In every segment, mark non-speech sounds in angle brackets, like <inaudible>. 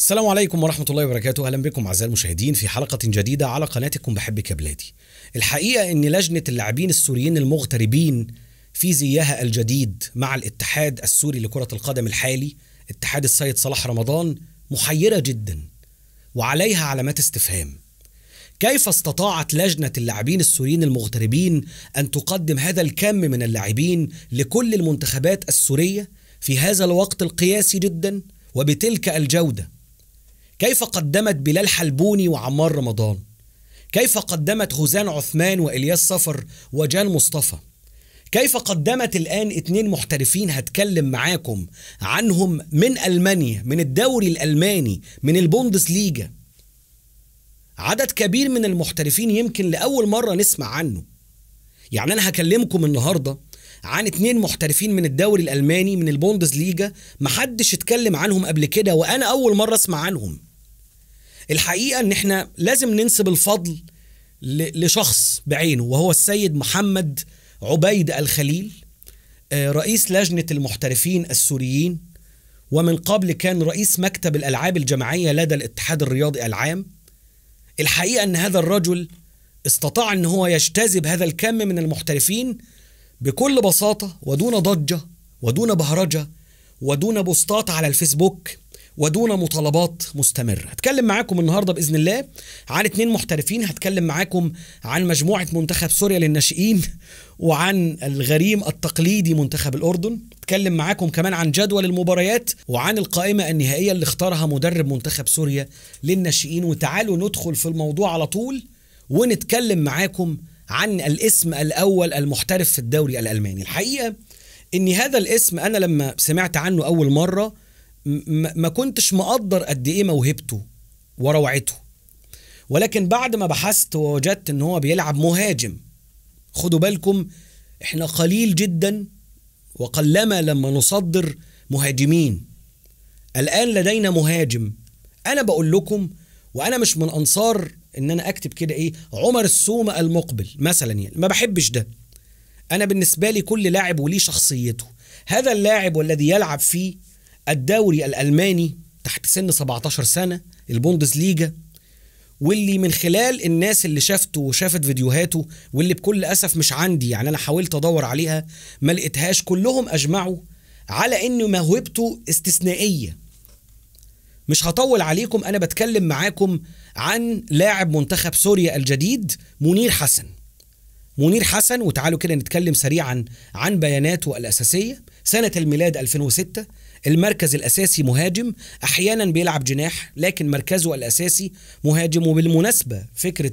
السلام عليكم ورحمة الله وبركاته أهلا بكم أعزائي المشاهدين في حلقة جديدة على قناتكم بحبك يا بلادي الحقيقة أن لجنة اللاعبين السوريين المغتربين في زيها الجديد مع الاتحاد السوري لكرة القدم الحالي اتحاد السيد صلاح رمضان محيرة جدا وعليها علامات استفهام كيف استطاعت لجنة اللاعبين السوريين المغتربين أن تقدم هذا الكم من اللاعبين لكل المنتخبات السورية في هذا الوقت القياسي جدا وبتلك الجوده كيف قدمت بلال حلبوني وعمار رمضان كيف قدمت هوزان عثمان والياس صفر وجان مصطفى كيف قدمت الآن اتنين محترفين هتكلم معاكم عنهم من ألمانيا من الدوري الألماني من البوندس ليجا عدد كبير من المحترفين يمكن لأول مرة نسمع عنه يعني أنا هكلمكم النهاردة عن اتنين محترفين من الدوري الألماني من البوندس ليجا محدش اتكلم عنهم قبل كده وأنا أول مرة أسمع عنهم الحقيقه ان احنا لازم ننسب الفضل لشخص بعينه وهو السيد محمد عبيد الخليل آه، رئيس لجنه المحترفين السوريين ومن قبل كان رئيس مكتب الالعاب الجماعيه لدى الاتحاد الرياضي العام الحقيقه ان هذا الرجل استطاع ان هو يجتذب هذا الكم من المحترفين بكل بساطه ودون ضجه ودون بهرجه ودون بوستات على الفيسبوك ودون مطالبات مستمرة هتكلم معاكم النهاردة بإذن الله عن اتنين محترفين هتكلم معاكم عن مجموعة منتخب سوريا للناشئين وعن الغريم التقليدي منتخب الأردن هتكلم معاكم كمان عن جدول المباريات وعن القائمة النهائية اللي اختارها مدرب منتخب سوريا للناشئين وتعالوا ندخل في الموضوع على طول ونتكلم معاكم عن الاسم الأول المحترف في الدوري الألماني الحقيقة ان هذا الاسم انا لما سمعت عنه اول مره ما كنتش مقدر قد ايه موهبته وروعته ولكن بعد ما بحثت ووجدت ان هو بيلعب مهاجم خدوا بالكم احنا قليل جدا وقلما لما نصدر مهاجمين الان لدينا مهاجم انا بقول لكم وانا مش من انصار ان انا اكتب كده ايه عمر السومه المقبل مثلا يعني ما بحبش ده انا بالنسبه لي كل لاعب وليه شخصيته هذا اللاعب والذي يلعب فيه الدوري الألماني تحت سن 17 سنة ليجا واللي من خلال الناس اللي شافته وشافت فيديوهاته واللي بكل أسف مش عندي يعني أنا حاولت أدور عليها ما لقيتهاش كلهم أجمعوا على إن موهبته استثنائية مش هطول عليكم أنا بتكلم معاكم عن لاعب منتخب سوريا الجديد منير حسن منير حسن وتعالوا كده نتكلم سريعا عن بياناته الأساسية سنة الميلاد 2006 المركز الأساسي مهاجم أحيانا بيلعب جناح لكن مركزه الأساسي مهاجم وبالمناسبة فكرة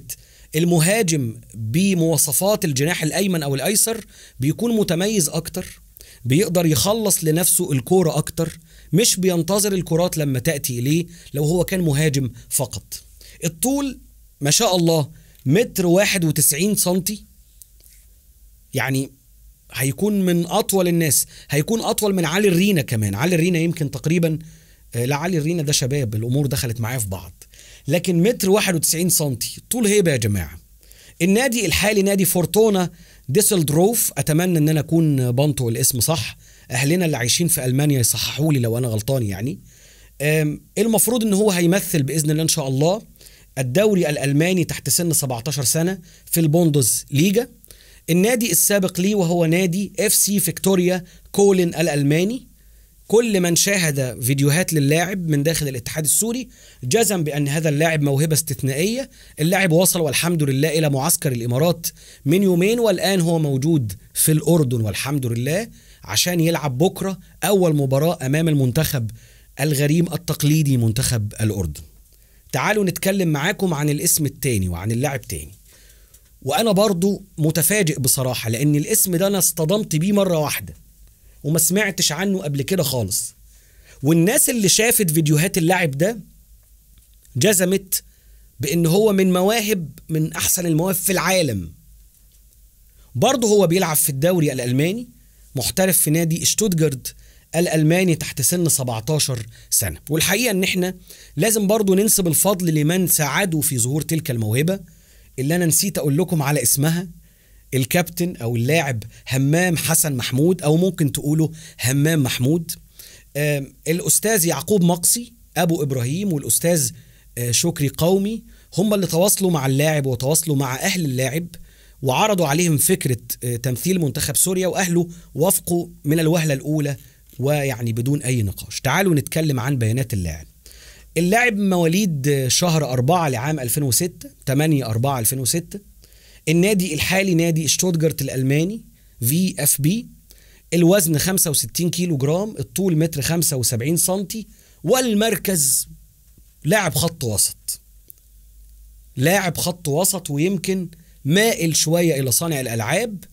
المهاجم بمواصفات الجناح الأيمن أو الأيسر بيكون متميز أكتر بيقدر يخلص لنفسه الكورة أكتر مش بينتظر الكرات لما تأتي إليه لو هو كان مهاجم فقط الطول ما شاء الله متر واحد وتسعين سنتي يعني هيكون من اطول الناس هيكون اطول من علي الرينا كمان علي الرينا يمكن تقريبا آه، لا علي الرينا ده شباب الامور دخلت معاه في بعض لكن متر 91 سنتي طول هيبه يا جماعه النادي الحالي نادي فورتونا ديسلدروف اتمنى ان انا اكون بنطق الاسم صح اهلنا اللي عايشين في المانيا يصححوا لي لو انا غلطان يعني المفروض ان هو هيمثل باذن الله ان شاء الله الدوري الالماني تحت سن 17 سنه في البوندوز ليجا النادي السابق لي وهو نادي اف سي فيكتوريا كولن الالماني كل من شاهد فيديوهات للاعب من داخل الاتحاد السوري جزم بان هذا اللاعب موهبه استثنائيه، اللاعب وصل والحمد لله الى معسكر الامارات من يومين والان هو موجود في الاردن والحمد لله عشان يلعب بكره اول مباراه امام المنتخب الغريم التقليدي منتخب الاردن. تعالوا نتكلم معاكم عن الاسم التاني وعن اللاعب تاني. وانا برضو متفاجئ بصراحه لان الاسم ده انا اصطدمت بيه مره واحده وما سمعتش عنه قبل كده خالص والناس اللي شافت فيديوهات اللاعب ده جزمت بان هو من مواهب من احسن المواهب في العالم برضه هو بيلعب في الدوري الالماني محترف في نادي شتوتجارد الالماني تحت سن 17 سنه والحقيقه ان احنا لازم برضه ننسب الفضل لمن ساعدوا في ظهور تلك الموهبه اللي انا نسيت اقول لكم على اسمها الكابتن او اللاعب همام حسن محمود او ممكن تقولوا همام محمود الاستاذ يعقوب مقصي ابو ابراهيم والاستاذ آه، شكري قومي هم اللي تواصلوا مع اللاعب وتواصلوا مع اهل اللاعب وعرضوا عليهم فكره آه، تمثيل منتخب سوريا واهله وافقوا من الوهله الاولى ويعني بدون اي نقاش تعالوا نتكلم عن بيانات اللاعب اللاعب مواليد شهر 4 لعام 2006 8 4 2006 النادي الحالي نادي شتوتجارت الالماني في اف بي الوزن 65 كيلو جرام الطول متر 75 سنتي والمركز لاعب خط وسط لاعب خط وسط ويمكن مائل شويه الى صانع الالعاب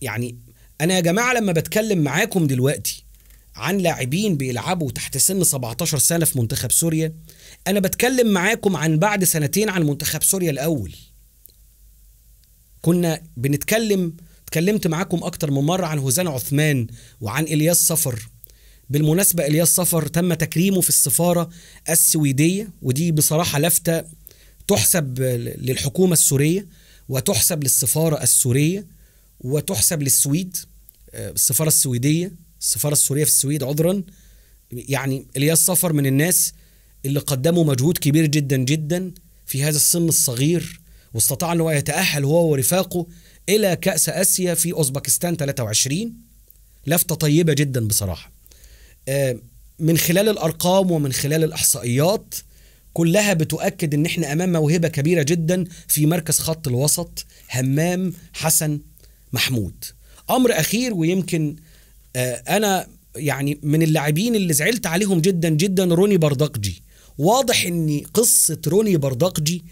يعني انا يا جماعه لما بتكلم معاكم دلوقتي عن لاعبين بيلعبوا تحت سن 17 سنه في منتخب سوريا انا بتكلم معاكم عن بعد سنتين عن منتخب سوريا الاول كنا بنتكلم اتكلمت معاكم اكتر من مره عن هوزان عثمان وعن الياس صفر بالمناسبه الياس صفر تم تكريمه في السفاره السويديه ودي بصراحه لفته تحسب للحكومه السوريه وتحسب للسفاره السوريه وتحسب للسويد آه، السفاره السويديه السفاره السوريه في السويد عذرا يعني الياس صفر من الناس اللي قدموا مجهود كبير جدا جدا في هذا السن الصغير واستطاع ان هو يتاهل هو ورفاقه الى كاس اسيا في اوزبكستان 23 لفته طيبه جدا بصراحه آه، من خلال الارقام ومن خلال الاحصائيات كلها بتؤكد ان احنا امام موهبه كبيره جدا في مركز خط الوسط همام حسن محمود امر اخير ويمكن آه، انا يعني من اللاعبين اللي زعلت عليهم جدا جدا روني بردقجي واضح ان قصه روني بردقجي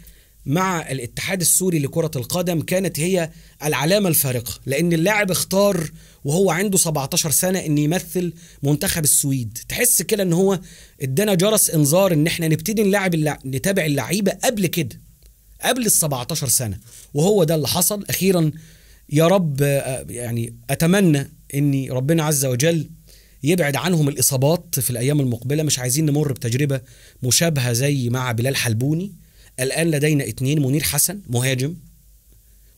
مع الاتحاد السوري لكرة القدم كانت هي العلامة الفارقة لأن اللاعب اختار وهو عنده 17 سنة أن يمثل منتخب السويد تحس كده أن هو ادانا جرس إنذار أن احنا نبتدي نلعب اللع... نتابع اللعيبة قبل كده قبل ال 17 سنة وهو ده اللي حصل أخيرا يا رب آه، يعني أتمنى ان ربنا عز وجل يبعد عنهم الاصابات في الايام المقبله مش عايزين نمر بتجربه مشابهه زي مع بلال حلبوني الان لدينا اثنين منير حسن مهاجم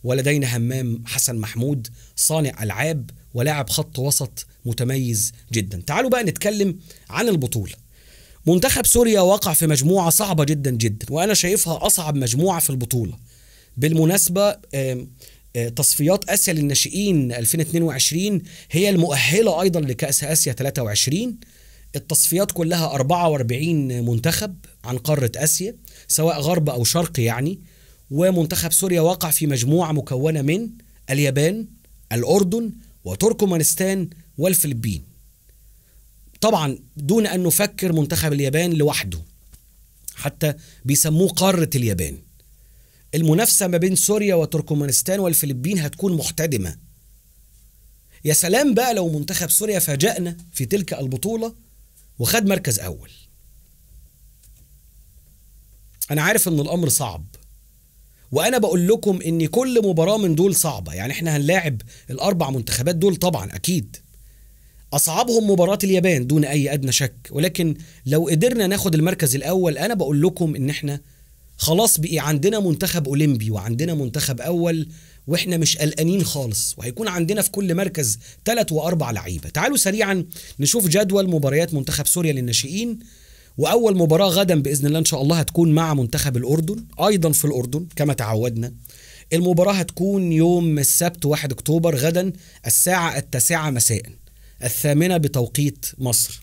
ولدينا همام حسن محمود صانع العاب ولاعب خط وسط متميز جدا تعالوا بقى نتكلم عن البطوله منتخب سوريا وقع في مجموعه صعبه جدا جدا وانا شايفها اصعب مجموعه في البطوله بالمناسبه تصفيات اسيا للناشئين 2022 هي المؤهله ايضا لكاس اسيا 23 التصفيات كلها 44 منتخب عن قاره اسيا سواء غرب او شرق يعني ومنتخب سوريا وقع في مجموعه مكونه من اليابان الاردن وتركمانستان والفلبين طبعا دون ان نفكر منتخب اليابان لوحده حتى بيسموه قاره اليابان المنافسة ما بين سوريا وتركمانستان والفلبين هتكون محتدمة يا سلام بقى لو منتخب سوريا فاجأنا في تلك البطولة وخد مركز أول أنا عارف إن الأمر صعب وأنا بقول لكم إن كل مباراة من دول صعبة يعني إحنا هنلاعب الأربع منتخبات دول طبعا أكيد أصعبهم مباراة اليابان دون أي أدنى شك ولكن لو قدرنا ناخد المركز الأول أنا بقول لكم إن إحنا خلاص بقي عندنا منتخب اولمبي وعندنا منتخب اول واحنا مش قلقانين خالص وهيكون عندنا في كل مركز ثلاث واربع لعيبه تعالوا سريعا نشوف جدول مباريات منتخب سوريا للناشئين واول مباراه غدا باذن الله ان شاء الله هتكون مع منتخب الاردن ايضا في الاردن كما تعودنا المباراه هتكون يوم السبت 1 اكتوبر غدا الساعه التاسعه مساء الثامنه بتوقيت مصر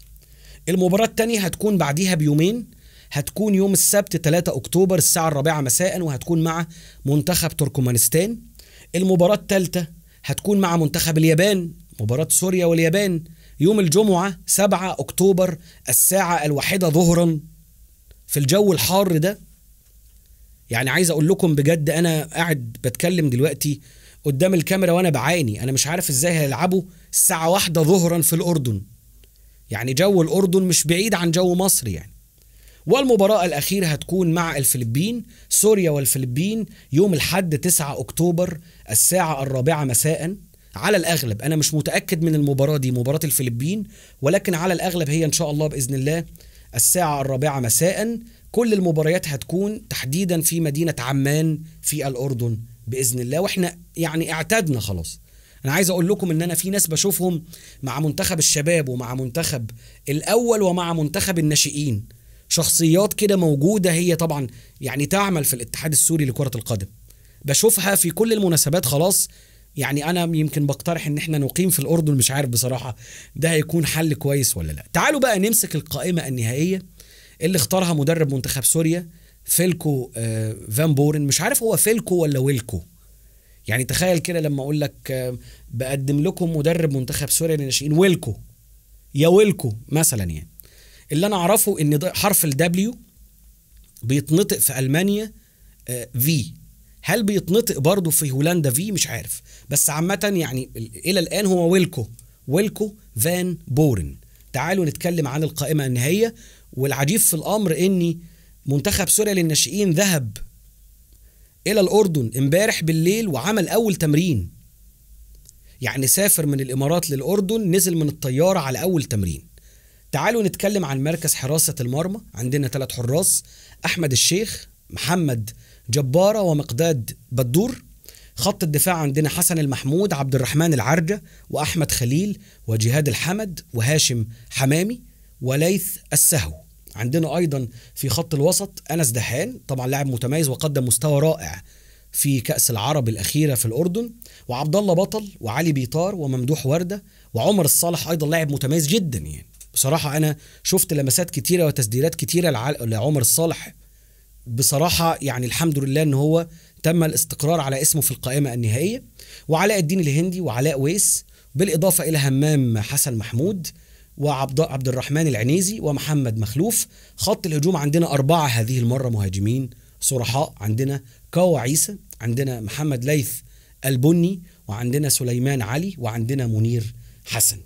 المباراه الثانيه هتكون بعديها بيومين هتكون يوم السبت 3 أكتوبر الساعة الرابعة مساء وهتكون مع منتخب تركمانستان المباراة الثالثة هتكون مع منتخب اليابان مباراة سوريا واليابان يوم الجمعة 7 أكتوبر الساعة الواحدة ظهرا في الجو الحار ده يعني عايز أقول لكم بجد أنا قاعد بتكلم دلوقتي قدام الكاميرا وأنا بعاني أنا مش عارف إزاي هيلعبوا الساعة واحدة ظهرا في الأردن يعني جو الأردن مش بعيد عن جو مصر يعني والمباراة الأخيرة هتكون مع الفلبين سوريا والفلبين يوم الحد 9 أكتوبر الساعة الرابعة مساء على الأغلب أنا مش متأكد من المباراة دي مباراة الفلبين ولكن على الأغلب هي إن شاء الله بإذن الله الساعة الرابعة مساء كل المباريات هتكون تحديدا في مدينة عمان في الأردن بإذن الله وإحنا يعني اعتدنا خلاص انا عايز اقول لكم ان انا في ناس بشوفهم مع منتخب الشباب ومع منتخب الاول ومع منتخب الناشئين شخصيات كده موجوده هي طبعا يعني تعمل في الاتحاد السوري لكره القدم بشوفها في كل المناسبات خلاص يعني انا يمكن بقترح ان احنا نقيم في الاردن مش عارف بصراحه ده هيكون حل كويس ولا لا تعالوا بقى نمسك القائمه النهائيه اللي اختارها مدرب منتخب سوريا فيلكو آه فان بورن مش عارف هو فيلكو ولا ويلكو يعني تخيل كده لما اقول لك آه بقدم لكم مدرب منتخب سوريا للناشئين ويلكو يا ويلكو مثلا يعني اللي انا اعرفه ان حرف الدبليو بيتنطق في المانيا في آه، هل بيتنطق برضه في هولندا في مش عارف بس عامه يعني الى الان هو ويلكو ويلكو فان بورن تعالوا نتكلم عن القائمه النهائيه والعجيب في الامر اني منتخب سوريا للناشئين ذهب الى الاردن امبارح بالليل وعمل اول تمرين يعني سافر من الامارات للاردن نزل من الطياره على اول تمرين تعالوا نتكلم عن مركز حراسة المرمى عندنا ثلاث حراس أحمد الشيخ محمد جبارة ومقداد بدور خط الدفاع عندنا حسن المحمود عبد الرحمن العرجة وأحمد خليل وجهاد الحمد وهاشم حمامي وليث السهو عندنا أيضا في خط الوسط أنس دهان طبعا لاعب متميز وقدم مستوى رائع في كأس العرب الأخيرة في الأردن وعبد الله بطل وعلي بيطار وممدوح وردة وعمر الصالح أيضا لاعب متميز جدا يعني بصراحه انا شفت لمسات كتيره وتسديدات كتيره لعمر الصالح بصراحه يعني الحمد لله ان هو تم الاستقرار على اسمه في القائمه النهائيه وعلاء الدين الهندي وعلاء ويس بالاضافه الى همام حسن محمود وعبد عبد الرحمن العنيزي ومحمد مخلوف خط الهجوم عندنا أربعة هذه المرة مهاجمين صرحاء عندنا كاو عيسى عندنا محمد ليث البني وعندنا سليمان علي وعندنا منير حسن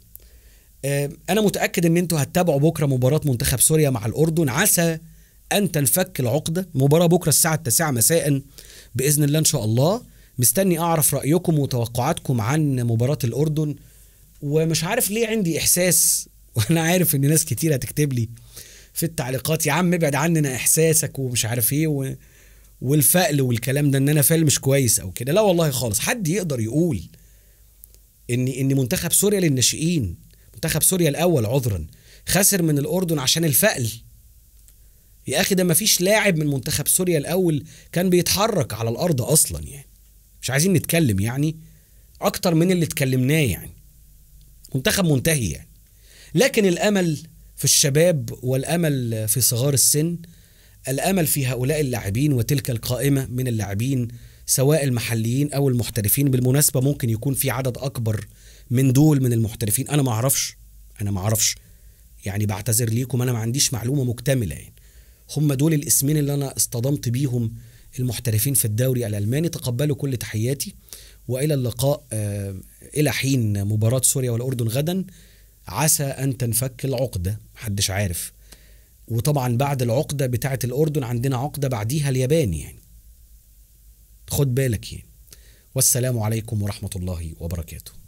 انا متاكد ان انتوا هتتابعوا بكره مباراه منتخب سوريا مع الاردن عسى ان تنفك العقده مباراه بكره الساعه 9 مساء باذن الله ان شاء الله مستني اعرف رايكم وتوقعاتكم عن مباراه الاردن ومش عارف ليه عندي احساس <laughs> وانا عارف ان ناس كتير هتكتب لي في التعليقات يا عم ابعد عننا احساسك ومش عارف ايه و... والفقل والكلام ده ان انا فال مش كويس او كده لا والله خالص حد يقدر يقول ان ان منتخب سوريا للناشئين منتخب سوريا الاول عذرا خسر من الاردن عشان الفقل يا اخي ده مفيش لاعب من منتخب سوريا الاول كان بيتحرك على الارض اصلا يعني مش عايزين نتكلم يعني اكتر من اللي اتكلمناه يعني منتخب منتهي يعني لكن الامل في الشباب والامل في صغار السن الامل في هؤلاء اللاعبين وتلك القائمه من اللاعبين سواء المحليين او المحترفين بالمناسبه ممكن يكون في عدد اكبر من دول من المحترفين انا ما اعرفش انا ما اعرفش يعني بعتذر ليكم انا ما عنديش معلومه مكتمله يعني هم دول الاسمين اللي انا اصطدمت بيهم المحترفين في الدوري الالماني تقبلوا كل تحياتي والى اللقاء آه، الى حين مباراه سوريا والاردن غدا عسى ان تنفك العقده محدش عارف وطبعا بعد العقده بتاعه الاردن عندنا عقده بعديها اليابان يعني خد بالك يعني والسلام عليكم ورحمه الله وبركاته